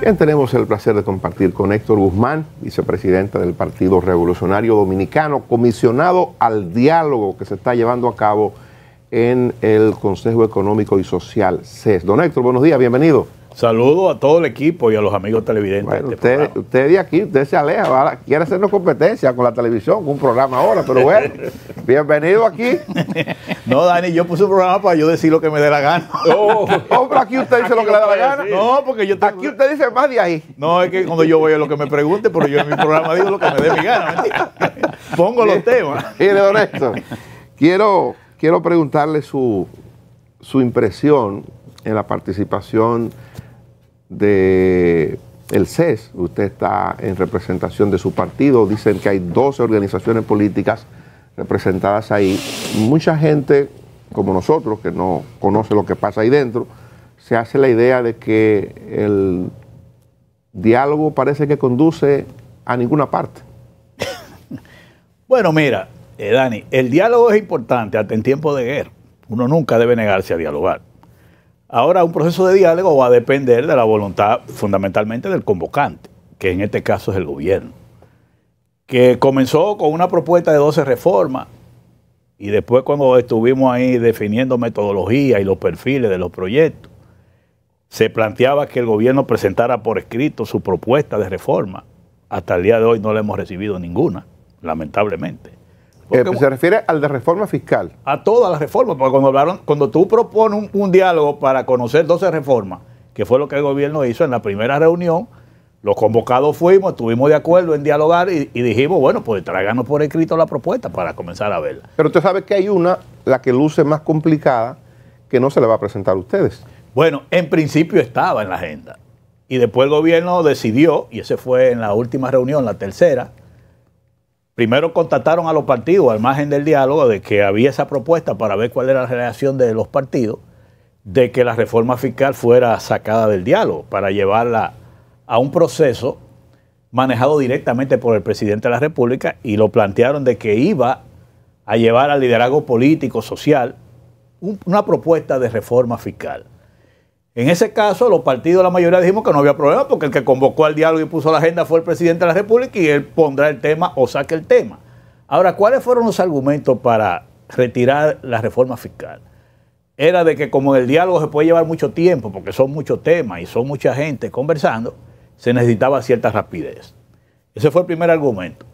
Bien, tenemos el placer de compartir con Héctor Guzmán, vicepresidente del Partido Revolucionario Dominicano, comisionado al diálogo que se está llevando a cabo en el Consejo Económico y Social, CES. Don Héctor, buenos días, bienvenido. Saludo a todo el equipo y a los amigos televidentes. Este usted, de aquí, usted se aleja, ¿verdad? quiere hacernos competencia con la televisión, con un programa ahora, pero bueno, bienvenido aquí. No, Dani, yo puse un programa para yo decir lo que me dé la gana. No, oh, oh, pero aquí usted dice lo que le dé la gana. No, porque yo tengo... Aquí usted dice más de ahí. No, es que cuando yo voy a lo que me pregunte, pero yo en mi programa digo lo que me dé mi gana, Pongo los temas. Mire, don quiero, quiero preguntarle su, su impresión en la participación de el CES, usted está en representación de su partido, dicen que hay 12 organizaciones políticas representadas ahí. Mucha gente, como nosotros, que no conoce lo que pasa ahí dentro, se hace la idea de que el diálogo parece que conduce a ninguna parte. bueno, mira, eh, Dani, el diálogo es importante hasta en tiempo de guerra. Uno nunca debe negarse a dialogar. Ahora, un proceso de diálogo va a depender de la voluntad fundamentalmente del convocante, que en este caso es el gobierno, que comenzó con una propuesta de 12 reformas y después cuando estuvimos ahí definiendo metodología y los perfiles de los proyectos, se planteaba que el gobierno presentara por escrito su propuesta de reforma. Hasta el día de hoy no le hemos recibido ninguna, lamentablemente. Eh, se refiere al de reforma fiscal. A todas las reformas, porque cuando hablaron, cuando tú propones un, diálogo para conocer 12 reformas, que fue lo que el gobierno hizo en la primera reunión, los convocados fuimos, estuvimos de acuerdo en dialogar y, dijimos, bueno, pues tráiganos por escrito la propuesta para comenzar a verla. Pero usted sabe que hay una, la que luce más complicada, que no se le va a presentar a ustedes. Bueno, en principio estaba en la agenda. Y después el gobierno decidió, y ese fue en la última reunión, la tercera, Primero contactaron a los partidos al margen del diálogo de que había esa propuesta para ver cuál era la reacción de los partidos de que la reforma fiscal fuera sacada del diálogo para llevarla a un proceso manejado directamente por el presidente de la República y lo plantearon de que iba a llevar al liderazgo político, social, una propuesta de reforma fiscal. En ese caso, los partidos, la mayoría dijimos que no había problema porque el que convocó al diálogo y puso la agenda fue el presidente de la República y él pondrá el tema o saque el tema. Ahora, ¿cuáles fueron los argumentos para retirar la reforma fiscal? Era de que como el diálogo se puede llevar mucho tiempo porque son muchos temas y son mucha gente conversando, se necesitaba cierta rapidez. Ese fue el primer argumento.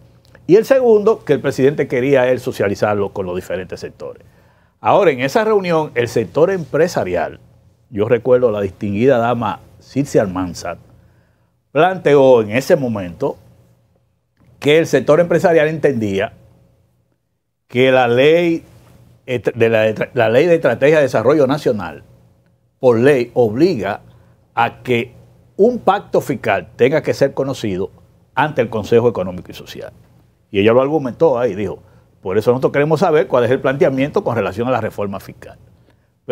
Y el segundo, que el presidente quería él socializarlo con los diferentes sectores. Ahora, en esa reunión, el sector empresarial yo recuerdo la distinguida dama Circe Almanza, planteó en ese momento que el sector empresarial entendía que la ley de, la ley de estrategia de desarrollo nacional, por ley, obliga a que un pacto fiscal tenga que ser conocido ante el Consejo Económico y Social. Y ella lo argumentó ahí, dijo, por eso nosotros queremos saber cuál es el planteamiento con relación a la reforma fiscal.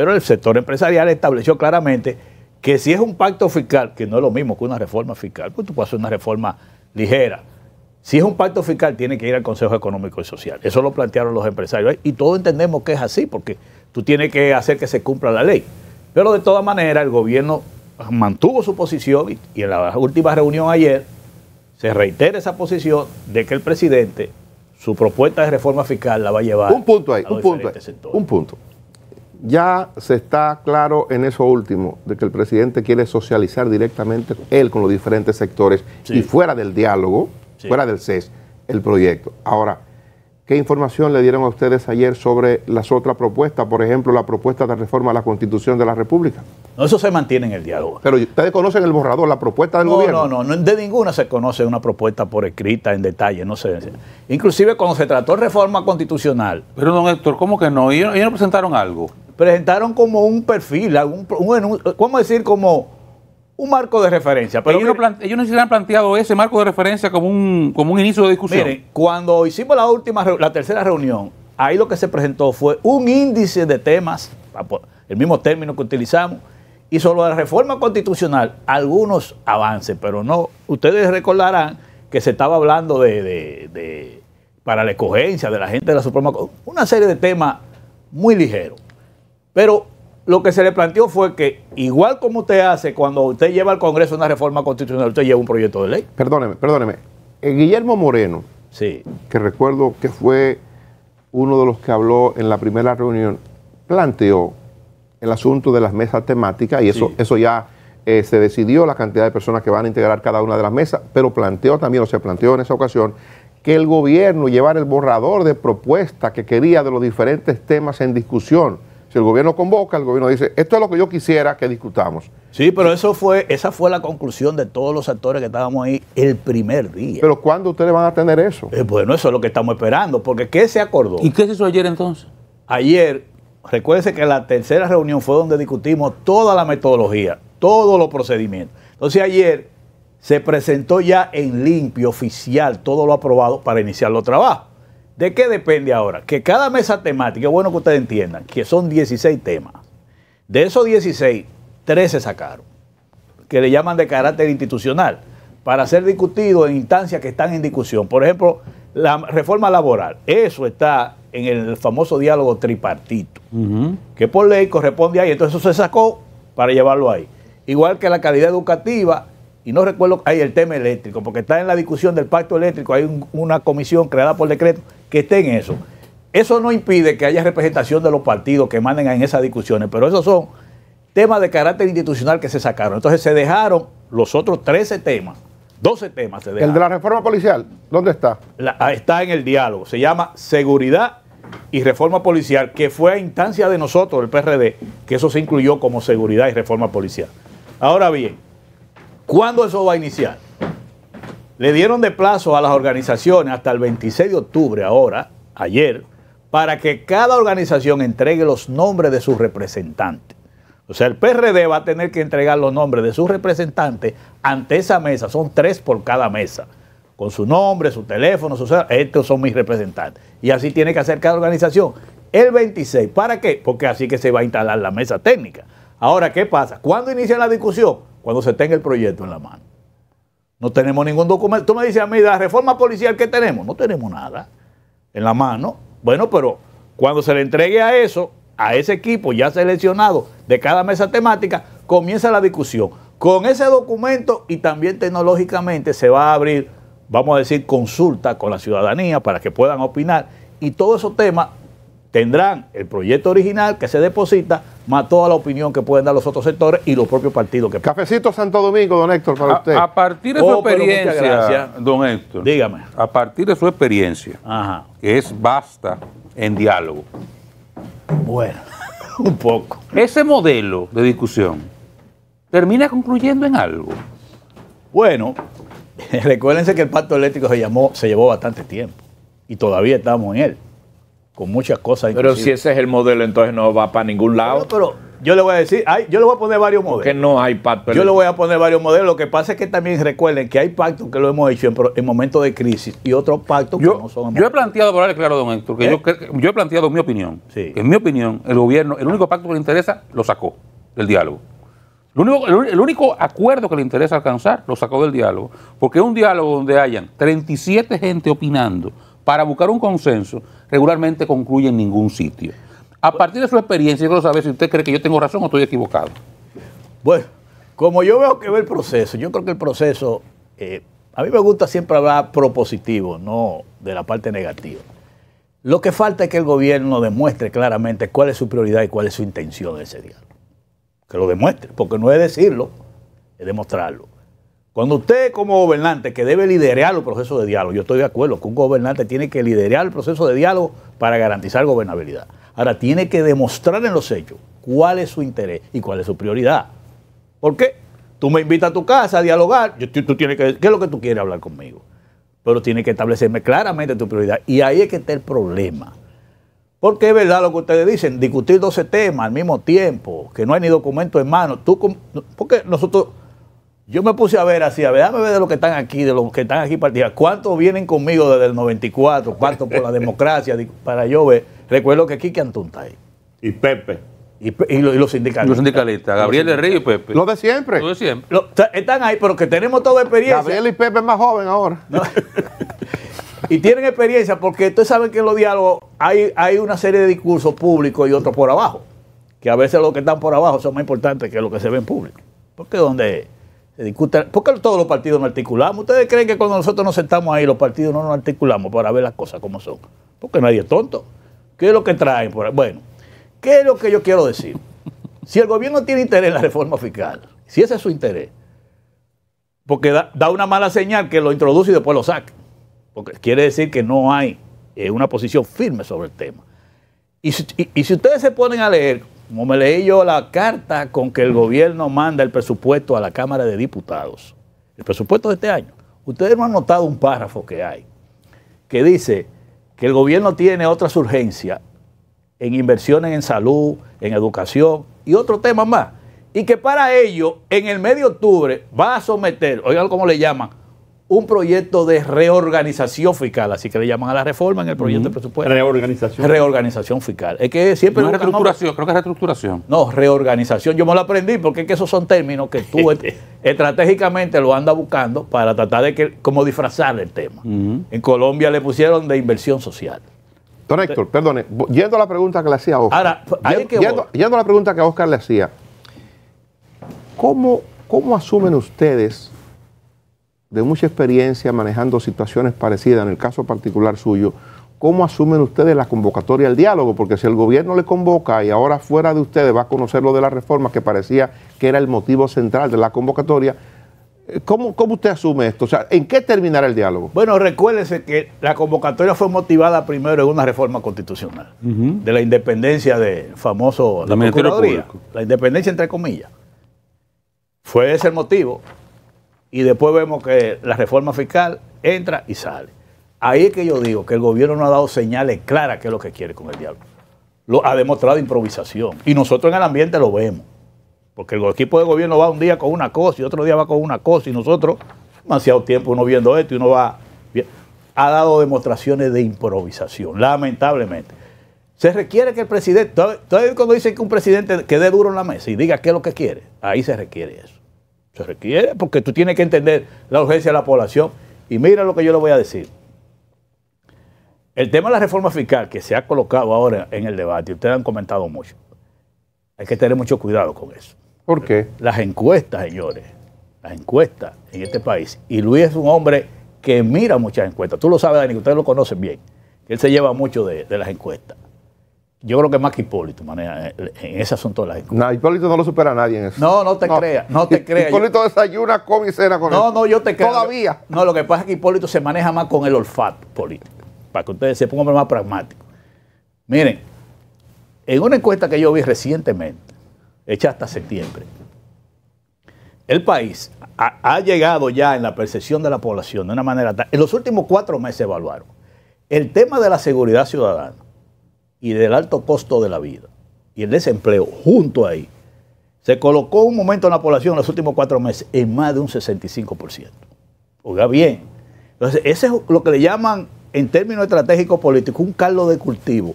Pero el sector empresarial estableció claramente que si es un pacto fiscal, que no es lo mismo que una reforma fiscal, pues tú puedes hacer una reforma ligera. Si es un pacto fiscal, tiene que ir al Consejo Económico y Social. Eso lo plantearon los empresarios. Y todos entendemos que es así, porque tú tienes que hacer que se cumpla la ley. Pero de todas maneras, el gobierno mantuvo su posición y, en la última reunión ayer se reitera esa posición de que el presidente, su propuesta de reforma fiscal la va a llevar. Un punto ahí, un punto Un punto. Ya se está claro en eso último, de que el presidente quiere socializar directamente él con los diferentes sectores y fuera del diálogo, fuera del CES, el proyecto. Ahora, ¿qué información le dieron a ustedes ayer sobre las otras propuestas? Por ejemplo, la propuesta de reforma a la Constitución de la República. No, eso se mantiene en el diálogo. Pero ustedes conocen el borrador, la propuesta del gobierno. No, no, no, de ninguna se conoce una propuesta por escrita, en detalle, no sé. Inclusive cuando se trató reforma constitucional. Pero don Héctor, ¿cómo que no? Y ellos no presentaron algo? presentaron como un perfil, algún, un, ¿cómo decir? Como un marco de referencia. Pero ellos, no han planteado ese marco de referencia como un, como un inicio de discusión. Miren, cuando hicimos la última, la tercera reunión, ahí lo que se presentó fue un índice de temas, ah, pues, el mismo término que utilizamos, y sobre la reforma constitucional, algunos avances, pero no, ustedes recordarán que se estaba hablando de, de para la escogencia de la gente de la Suprema Corte, una serie de temas muy ligeros. Pero lo que se le planteó fue que, igual como usted hace cuando usted lleva al Congreso una reforma constitucional, usted lleva un proyecto de ley. Perdóneme, perdóneme. Eh, Guillermo Moreno, sí. que recuerdo que fue uno de los que habló en la primera reunión, planteó el asunto de las mesas temáticas y eso, eso ya eh, se decidió la cantidad de personas que van a integrar cada una de las mesas, pero planteó también, o se planteó en esa ocasión, que el gobierno llevara el borrador de propuesta que quería de los diferentes temas en discusión si el gobierno convoca, el gobierno dice, esto es lo que yo quisiera que discutamos. Sí, pero eso fue, esa fue la conclusión de todos los actores que estábamos ahí el primer día. Pero ¿cuándo ustedes van a tener eso? Eh, bueno, eso es lo que estamos esperando, porque ¿qué se acordó? ¿Y qué se hizo ayer entonces? Ayer, recuérdense que la tercera reunión fue donde discutimos toda la metodología, todos los procedimientos. Entonces ayer se presentó ya en limpio, oficial, todo lo aprobado para iniciar los trabajos. ¿De qué depende ahora? Que cada mesa temática, bueno que ustedes entiendan, que son 16 temas. De esos 16, 13 sacaron, que le llaman de carácter institucional, para ser discutido en instancias que están en discusión. Por ejemplo, la reforma laboral. Eso está en el famoso diálogo tripartito, que por ley corresponde ahí. Entonces eso se sacó para llevarlo ahí. Igual que la calidad educativa, y no recuerdo, hay el tema eléctrico, porque está en la discusión del pacto eléctrico, hay una comisión creada por decreto que esté en eso. Eso no impide que haya representación de los partidos que manden en esas discusiones, pero esos son temas de carácter institucional que se sacaron. Entonces se dejaron los otros 13 temas, 12 temas se dejaron. ¿El de la reforma policial? ¿Dónde está? Ah, está en el diálogo, se llama Seguridad y Reforma Policial, que fue a instancia de nosotros, el PRD, que eso se incluyó como Seguridad y Reforma Policial. Ahora bien, ¿Cuándo eso va a iniciar? Le dieron de plazo a las organizaciones hasta el 26 de octubre, ahora, ayer, para que cada organización entregue los nombres de sus representantes. O sea, el PRD va a tener que entregar los nombres de sus representantes ante esa mesa. Son tres por cada mesa. Con su nombre, su teléfono, su... estos son mis representantes. Y así tiene que hacer cada organización. El 26, ¿para qué? Porque así que se va a instalar la mesa técnica. Ahora, ¿qué pasa? ¿Cuándo inicia la discusión? cuando se tenga el proyecto en la mano. No tenemos ningún documento. Tú me dices a mí, la reforma policial que tenemos, no tenemos nada en la mano. Bueno, pero cuando se le entregue a eso, a ese equipo ya seleccionado de cada mesa temática, comienza la discusión. Con ese documento y también tecnológicamente se va a abrir, vamos a decir, consulta con la ciudadanía para que puedan opinar y todos esos temas tendrán el proyecto original que se deposita, más toda la opinión que pueden dar los otros sectores y los propios partidos que Cafecito Santo Domingo, don Héctor, para usted. A partir de su oh, experiencia, don Héctor. Dígame. A partir de su experiencia, que es basta en diálogo. Bueno, un poco. Ese modelo de discusión termina concluyendo en algo. Bueno, recuérdense que el pacto eléctrico se llamó, se llevó bastante tiempo y todavía estamos en él con muchas cosas. Pero si ese es el modelo, entonces no va para ningún lado. Pero, yo le voy a decir, yo le voy a poner varios modelos. Que no hay pacto. Yo le voy a poner varios modelos. Lo que pasa es que también recuerden que hay pactos que lo hemos hecho en, momentos de crisis y otros pactos yo, que no son. Yo he planteado, claro, don Héctor, que ¿Eh? yo, he planteado mi opinión. en mi opinión, el gobierno, el único pacto que le interesa, lo sacó el diálogo. El único, el único acuerdo que le interesa alcanzar, lo sacó del diálogo. Porque es un diálogo donde hayan 37 gente opinando para buscar un consenso, regularmente concluye en ningún sitio. A partir de su experiencia, yo quiero saber si usted cree que yo tengo razón o estoy equivocado. Bueno, como yo veo que ve el proceso, yo creo que el proceso, eh, a mí me gusta siempre hablar propositivo, no de la parte negativa. Lo que falta es que el gobierno demuestre claramente cuál es su prioridad y cuál es su intención en ese diálogo. Que lo demuestre, porque no es decirlo, es demostrarlo. Cuando usted como gobernante que debe liderar los procesos de diálogo, yo estoy de acuerdo que un gobernante tiene que liderar el proceso de diálogo para garantizar gobernabilidad. Ahora tiene que demostrar en los hechos cuál es su interés y cuál es su prioridad. ¿Por qué? Tú me invitas a tu casa a dialogar, tú, tienes que, ¿qué es lo que tú quieres hablar conmigo? Pero tiene que establecerme claramente tu prioridad. Y ahí es que está el problema. Porque es verdad lo que ustedes dicen, discutir 12 temas al mismo tiempo, que no hay ni documento en mano. Tú, porque nosotros yo me puse a ver así, a ver, déjame ver de los que están aquí, de los que están aquí partidos. cuántos vienen conmigo desde el 94, cuántos por la democracia, para yo ver. Recuerdo que Kiki Antun ahí. Y Pepe. Y, los, sindicalistas. Los sindicalistas, Gabriel de y Pepe. Los de siempre. Los de siempre. están ahí, pero que tenemos toda experiencia. Gabriel y Pepe más joven ahora. y tienen experiencia porque ustedes saben que en los diálogos hay, hay una serie de discursos públicos y otros por abajo. Que a veces los que están por abajo son más importantes que los que se ven públicos. Porque donde ¿Por qué todos los partidos no articulamos. ¿Ustedes creen que cuando nosotros nos sentamos ahí, los partidos no nos articulamos para ver las cosas como son? Porque nadie es tonto. ¿Qué es lo que traen? Bueno, ¿qué es lo que yo quiero decir? Si el gobierno tiene interés en la reforma fiscal, si ese es su interés, porque da, una mala señal que lo introduce y después lo saca. Porque quiere decir que no hay eh, una posición firme sobre el tema. y si ustedes se ponen a leer como me leí yo la carta con que el gobierno manda el presupuesto a la Cámara de Diputados, el presupuesto de este año, ustedes no han notado un párrafo que hay, que dice que el gobierno tiene otras urgencias en inversiones en salud, en educación y otro tema más. Y que para ello, en el medio de octubre, va a someter, oigan cómo le llaman, un proyecto de reorganización fiscal, así que le llaman a la reforma en el proyecto de presupuesto. Reorganización. Reorganización fiscal. Es que siempre... No, reestructuración, creo que es reestructuración. No, reorganización. Yo me lo aprendí porque es que esos son términos que tú estratégicamente lo andas buscando para tratar de que, como disfrazar el tema. En Colombia le pusieron de inversión social. Don Héctor, perdone, yendo a la pregunta que le hacía a Oscar. Ahora, yendo, a la pregunta que a Oscar le hacía, ¿cómo, cómo asumen ustedes de mucha experiencia manejando situaciones parecidas, en el caso particular suyo, ¿cómo asumen ustedes la convocatoria al diálogo? Porque si el gobierno le convoca y ahora fuera de ustedes va a conocer lo de la reforma, que parecía que era el motivo central de la convocatoria, eh, ¿Cómo, ¿Cómo, usted asume esto? O sea, ¿en qué terminará el diálogo? Bueno, recuérdese que la convocatoria fue motivada primero en una reforma constitucional, de la independencia del famoso la, la independencia entre comillas. Fue ese el motivo y después vemos que la reforma fiscal entra y sale. Ahí es que yo digo que el gobierno no ha dado señales claras que es lo que quiere con el diálogo. Lo ha demostrado improvisación. Y nosotros en el ambiente lo vemos. Porque el equipo de gobierno va un día con una cosa y otro día va con una cosa y nosotros, demasiado tiempo uno viendo esto y uno va... Ha dado demostraciones de improvisación, lamentablemente. Se requiere que el presidente, todavía cuando dicen que un presidente quede duro en la mesa y diga qué es lo que quiere, ahí se requiere eso. Se requiere porque tú tienes que entender la urgencia de la población. Y mira lo que yo le voy a decir. El tema de la reforma fiscal que se ha colocado ahora en el debate, ustedes han comentado mucho. Hay que tener mucho cuidado con eso. ¿Por qué? Las encuestas, señores, las encuestas en este país. Y Luis es un hombre que mira muchas encuestas. Tú lo sabes, Dani, ustedes lo conocen bien. Él se lleva mucho de las encuestas. Yo creo que más que Hipólito maneja en ese asunto de la. No, Hipólito no lo supera nadie en eso. No, no te creas, no te creas. Hipólito desayuna, come cena con no, No, no, yo te creo. Todavía. No, lo que pasa es que Hipólito se maneja más con el olfato político, para que ustedes se pongan más pragmáticos. Miren, en una encuesta que yo vi recientemente, hecha hasta septiembre, el país ha, llegado ya en la percepción de la población de una manera En los últimos cuatro meses evaluaron el tema de la seguridad ciudadana y del alto costo de la vida y el desempleo junto ahí, se colocó un momento en la población en los últimos cuatro meses en más de un 65%. Oiga bien. Entonces, ese es lo que le llaman, en términos estratégicos políticos, un caldo de cultivo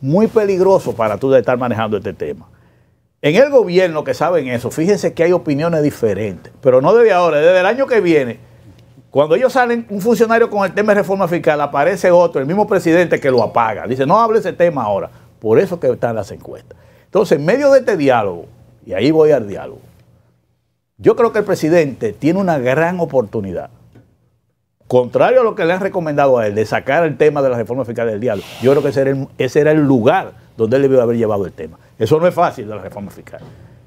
muy peligroso para tú de estar manejando este tema. En el gobierno que saben eso, fíjense que hay opiniones diferentes, pero no desde ahora, desde el año que viene cuando ellos salen, un funcionario con el tema de reforma fiscal, aparece otro, el mismo presidente que lo apaga. Dice, no hable ese tema ahora. Por eso que están las encuestas. Entonces, en medio de este diálogo, y ahí voy al diálogo, yo creo que el presidente tiene una gran oportunidad. Contrario a lo que le han recomendado a él, de sacar el tema de la reforma fiscal del diálogo, yo creo que ese era el, lugar donde él debió haber llevado el tema. Eso no es fácil de la reforma fiscal.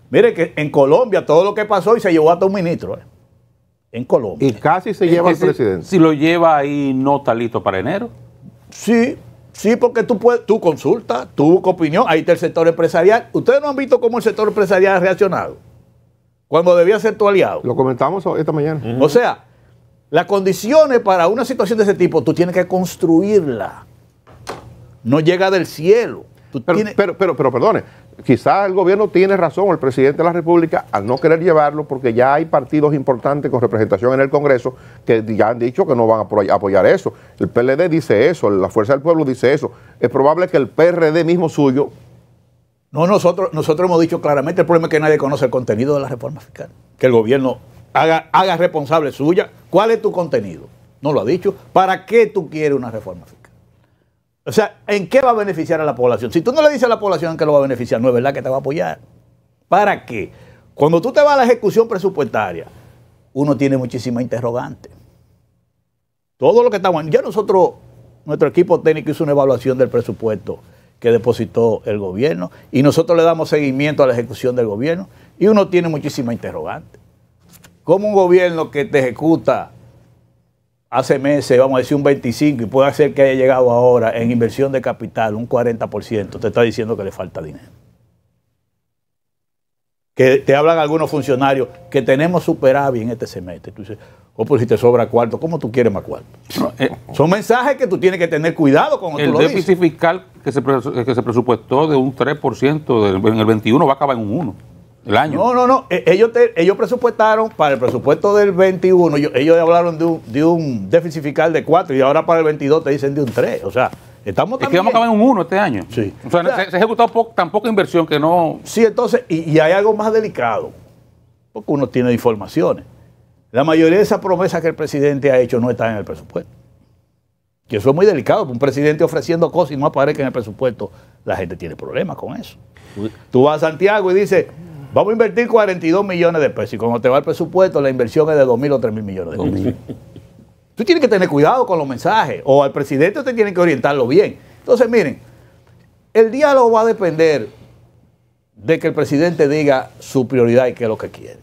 Mire que en Colombia todo lo que pasó y se llevó hasta un ministro. ¿eh? en Colombia. Y casi se lleva al presidente. Si lo lleva ahí, no está listo para enero. Sí, sí, porque tú, puedes, tú consultas, tú opinión, ahí está el sector empresarial. Ustedes no han visto cómo el sector empresarial ha reaccionado cuando debía ser tu aliado. Lo comentamos esta mañana. O sea, las condiciones para una situación de ese tipo, tú tienes que construirla. No llega del cielo. pero, pero, pero, perdone, quizás el gobierno tiene razón, el presidente de la República, al no querer llevarlo, porque ya hay partidos importantes con representación en el Congreso que ya han dicho que no van a apoyar eso. El PLD dice eso, la Fuerza del Pueblo dice eso. Es probable que el PRD mismo suyo... No, nosotros, nosotros hemos dicho claramente, el problema es que nadie conoce el contenido de la reforma fiscal. Que el gobierno haga, haga responsable suya. ¿Cuál es tu contenido? No lo ha dicho. ¿Para qué tú quieres una reforma fiscal? O sea, ¿en qué va a beneficiar a la población? Si tú no le dices a la población que lo va a beneficiar, no es verdad que te va a apoyar. ¿Para qué? Cuando tú te vas a la ejecución presupuestaria, uno tiene muchísima interrogante. Todo lo que estamos... Ya nosotros, nuestro equipo técnico hizo una evaluación del presupuesto que depositó el gobierno y nosotros le damos seguimiento a la ejecución del gobierno y uno tiene muchísima interrogante. ¿Cómo un gobierno que te ejecuta hace meses, vamos a decir un 25, y puede ser que haya llegado ahora en inversión de capital un 40%, te está diciendo que le falta dinero. Que te hablan algunos funcionarios que tenemos superávit en este semestre. Tú dices, oh, o pues si te sobra cuarto, ¿cómo tú quieres más cuarto? Eh, son mensajes que tú tienes que tener cuidado con El tú lo déficit fiscal que se, que se presupuestó de un 3% en el 21 va a acabar en un 1%. El año. No, no, no. E, ellos, ellos presupuestaron para el presupuesto del 21, ellos, hablaron de un, déficit fiscal de 4 y ahora para el 22 te dicen de un 3. O sea, estamos también... Es que vamos a en un 1 este año. Sí. O sea, se, ha ejecutado tan poca inversión que no... Sí, entonces, y, hay algo más delicado, porque uno tiene informaciones. La mayoría de esas promesas que el presidente ha hecho no están en el presupuesto. y eso es muy delicado, un presidente ofreciendo cosas y no aparece en el presupuesto, la gente tiene problemas con eso. Tú vas a Santiago y dices Vamos a invertir 42 millones de pesos y cuando te va el presupuesto la inversión es de 2 mil o 3 mil millones de pesos. Tú tienes que tener cuidado con los mensajes o al presidente te tiene que orientarlo bien. Entonces, miren, el diálogo va a depender de que el presidente diga su prioridad y qué es lo que quiere.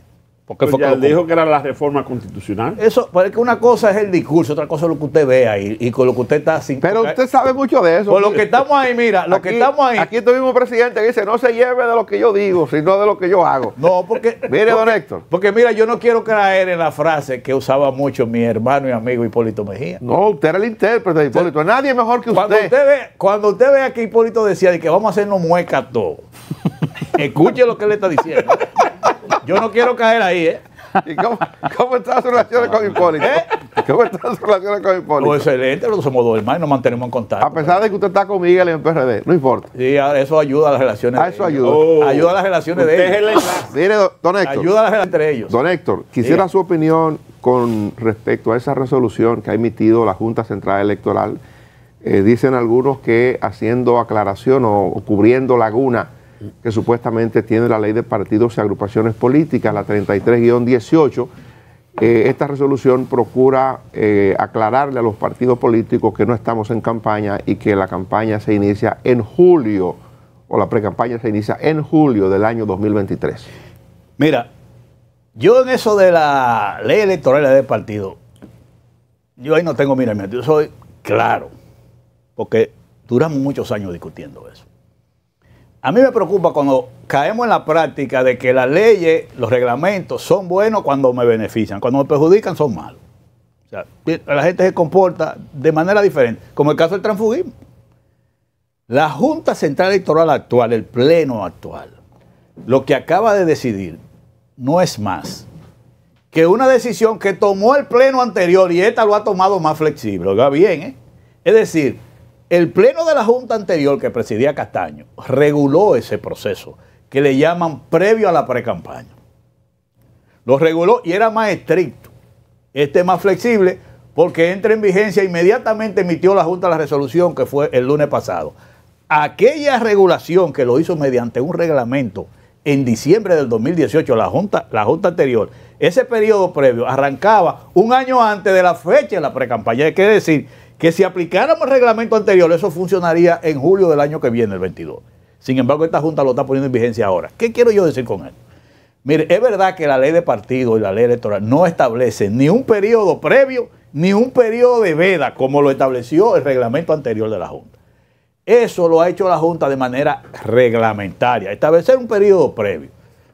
Porque pues dijo que era la reforma constitucional. Eso, que una cosa es el discurso, otra cosa es lo que usted vea ahí y con lo que usted está sin. Pero usted sabe mucho de eso. Con lo que estamos ahí, mira, lo que estamos ahí. Aquí tuvimos este presidente que dice, no se lleve de lo que yo digo, sino de lo que yo hago. No, porque. mire, don Héctor. Porque mira, yo no quiero caer en la frase que usaba mucho mi hermano y amigo Hipólito Mejía. No, usted era el intérprete de Hipólito. Nadie mejor que usted. Cuando usted ve, cuando vea que Hipólito decía de que vamos a hacernos mueca todo, escuche lo que le está diciendo. Yo no quiero caer ahí, ¿eh? cómo, están sus relaciones con Hipólito? ¿Eh? ¿Cómo están sus relaciones con Hipólito? Pues excelente, pero somos dos hermanos y nos mantenemos en contacto. A pesar de que usted está con Miguel en PRD, no importa. Sí, eso ayuda a las relaciones. Ah, eso ayuda. Oh. ayuda a las relaciones de ellos. Mire, don Héctor. Ayuda a las relaciones entre ellos. Don Héctor, quisiera su opinión con respecto a esa resolución que ha emitido la Junta Central Electoral. Eh, dicen algunos que haciendo aclaración o cubriendo laguna que supuestamente tiene la ley de partidos y agrupaciones políticas, la 33-18. Eh, esta resolución procura eh, aclararle a los partidos políticos que no estamos en campaña y que la campaña se inicia en julio, o la pre-campaña se inicia en julio del año 2023. Mira, yo en eso de la ley electoral de partido, yo ahí no tengo miramiento, yo soy claro, porque duramos muchos años discutiendo eso. A mí me preocupa cuando caemos en la práctica de que las leyes, los reglamentos son buenos cuando me benefician, cuando me perjudican son malos. O sea, la gente se comporta de manera diferente, como el caso del transfugismo. La Junta Central Electoral actual, el Pleno actual, lo que acaba de decidir no es más que una decisión que tomó el Pleno anterior y esta lo ha tomado más flexible. Oiga bien, ¿eh? Es decir, el pleno de la Junta anterior que presidía Castaño reguló ese proceso que le llaman previo a la precampaña. Lo reguló y era más estricto. Este es más flexible porque entra en vigencia inmediatamente emitió la Junta la resolución que fue el lunes pasado. Aquella regulación que lo hizo mediante un reglamento en diciembre del 2018, la Junta, la junta anterior, ese periodo previo arrancaba un año antes de la fecha de la precampaña. Hay que decir que si aplicáramos el reglamento anterior, eso funcionaría en julio del año que viene, el 22. Sin embargo, esta Junta lo está poniendo en vigencia ahora. ¿Qué quiero yo decir con esto? Mire, es verdad que la ley de partido y la ley electoral no establece ni un periodo previo ni un periodo de veda como lo estableció el reglamento anterior de la Junta. Eso lo ha hecho la Junta de manera reglamentaria, establecer un periodo previo.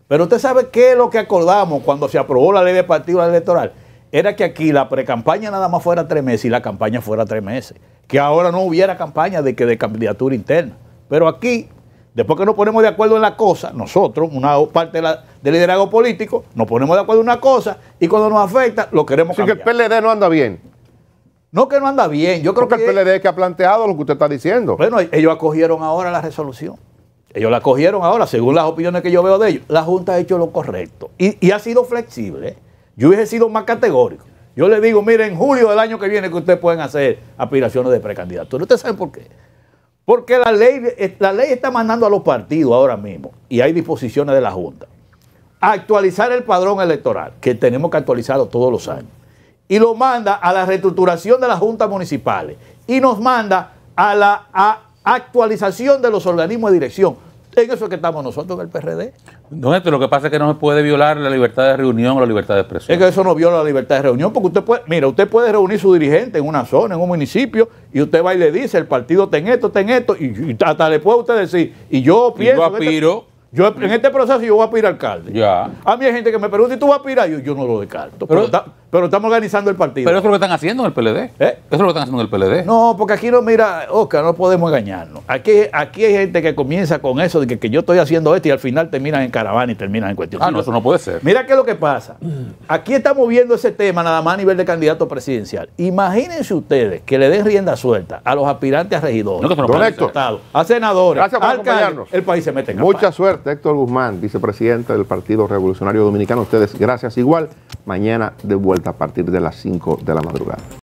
Pero usted sabe qué es lo que acordamos cuando se aprobó la ley de partido y la ley electoral era que aquí la precampaña nada más fuera tres meses y la campaña fuera tres meses. Que ahora no hubiera campaña de, que de candidatura interna. Pero aquí, después que nos ponemos de acuerdo en la cosa, nosotros, una parte de del liderazgo político, nos ponemos de acuerdo en una cosa y cuando nos afecta lo queremos cambiar. Así que el PLD no anda bien. No que no anda bien, yo creo que... el PLD es que ha planteado lo que usted está diciendo. Bueno, ellos acogieron ahora la resolución. Ellos la acogieron ahora, según las opiniones que yo veo de ellos. La Junta ha hecho lo correcto y, y ha sido flexible. Yo hubiese sido más categórico. Yo le digo, mire, en julio del año que viene que ustedes pueden hacer aspiraciones de precandidatura. ¿Ustedes saben por qué? Porque la ley, eh, ley está mandando a los partidos ahora mismo, y hay disposiciones de la Junta, a actualizar el padrón electoral, que tenemos que actualizarlo todos los años, y lo manda a la reestructuración de las juntas municipales, y nos manda a la actualización de los organismos de dirección. En eso es que estamos nosotros en el PRD. No, esto lo que pasa es que no se puede violar la libertad de reunión o la libertad de expresión. Es que eso no viola la libertad de reunión, porque usted puede, mira, usted puede reunir su dirigente en una zona, en un municipio, y usted va y le dice, el partido ten esto, ten esto, y, hasta le puede usted decir, y yo pienso. Este yo aspiro, en este proceso yo voy a pedir alcalde. Ya. A mí hay gente que me pregunta, ¿y tú vas a pedir? Yo, no lo descarto. Pero, pero estamos organizando el partido. Pero eso es lo que están haciendo en el PLD. ¿Eh? Eso es lo que están haciendo en el PLD. No, porque aquí no, mira, Oscar, no podemos engañarnos. Aquí, aquí hay gente que comienza con eso de que, yo estoy haciendo esto y al final terminan en caravana y terminan en cuestión. Ah, no, eso no puede ser. Mira qué es lo que pasa. Aquí estamos viendo ese tema nada más a nivel de candidato presidencial. Imagínense ustedes que le den rienda suelta a los aspirantes a regidores, a, Estado, a senadores, Gracias alcaldes, El país se mete en Mucha suerte, Héctor Guzmán, vicepresidente del Partido Revolucionario Dominicano. Ustedes, gracias igual. Mañana de vuelta a partir de las 5 de la madrugada.